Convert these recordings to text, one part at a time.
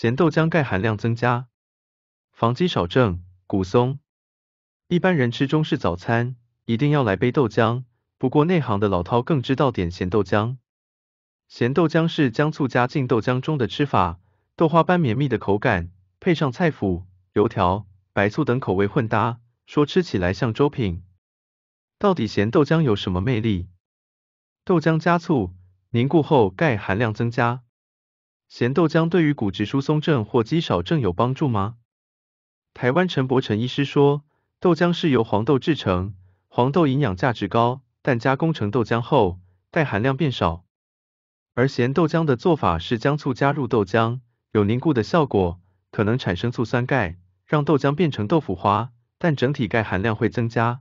咸豆浆钙含量增加，防肌少症、骨松。一般人吃中式早餐一定要来杯豆浆，不过内行的老饕更知道点咸豆浆。咸豆浆是将醋加进豆浆中的吃法，豆花般绵密的口感，配上菜脯、油条、白醋等口味混搭，说吃起来像粥品。到底咸豆浆有什么魅力？豆浆加醋，凝固后钙含量增加。咸豆浆对于骨质疏松症或肌少症有帮助吗？台湾陈伯成医师说，豆浆是由黄豆制成，黄豆营养价值高，但加工成豆浆后，钙含量变少。而咸豆浆的做法是将醋加入豆浆，有凝固的效果，可能产生醋酸钙，让豆浆变成豆腐花，但整体钙含量会增加。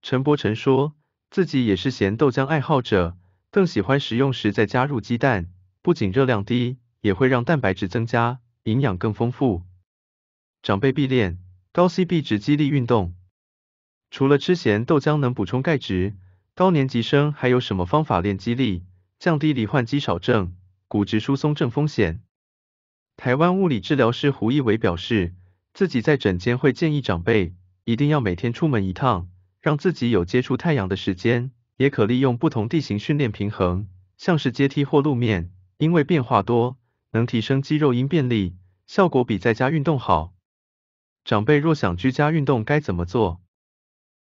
陈伯成说自己也是咸豆浆爱好者，更喜欢食用时再加入鸡蛋。不仅热量低，也会让蛋白质增加，营养更丰富。长辈必练高 C B 值肌力运动。除了吃咸豆浆能补充钙质，高年级生还有什么方法练肌力，降低罹患肌少症、骨质疏松症风险？台湾物理治疗师胡一伟表示，自己在诊间会建议长辈，一定要每天出门一趟，让自己有接触太阳的时间，也可利用不同地形训练平衡，像是阶梯或路面。因为变化多，能提升肌肉因变力，效果比在家运动好。长辈若想居家运动该怎么做？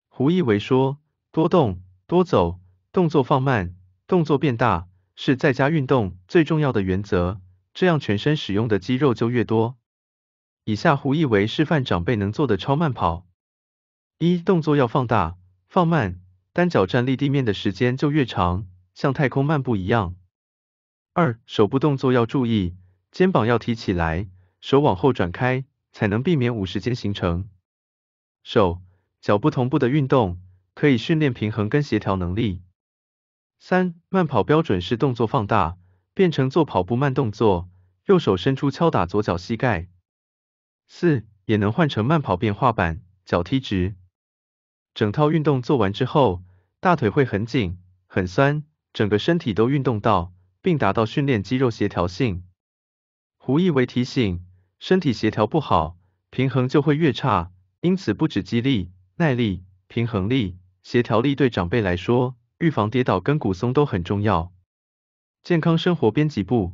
胡一维说：多动、多走，动作放慢、动作变大，是在家运动最重要的原则。这样全身使用的肌肉就越多。以下胡一维示范长辈能做的超慢跑。一动作要放大、放慢，单脚站立地面的时间就越长，像太空漫步一样。二手部动作要注意，肩膀要提起来，手往后转开，才能避免五十肩形成。手脚不同步的运动，可以训练平衡跟协调能力。三慢跑标准是动作放大，变成做跑步慢动作，右手伸出敲打左脚膝盖。四也能换成慢跑变化版，脚踢直。整套运动做完之后，大腿会很紧，很酸，整个身体都运动到。并达到训练肌肉协调性。胡一维提醒，身体协调不好，平衡就会越差，因此不止肌力、耐力、平衡力、协调力对长辈来说，预防跌倒跟骨松都很重要。健康生活编辑部。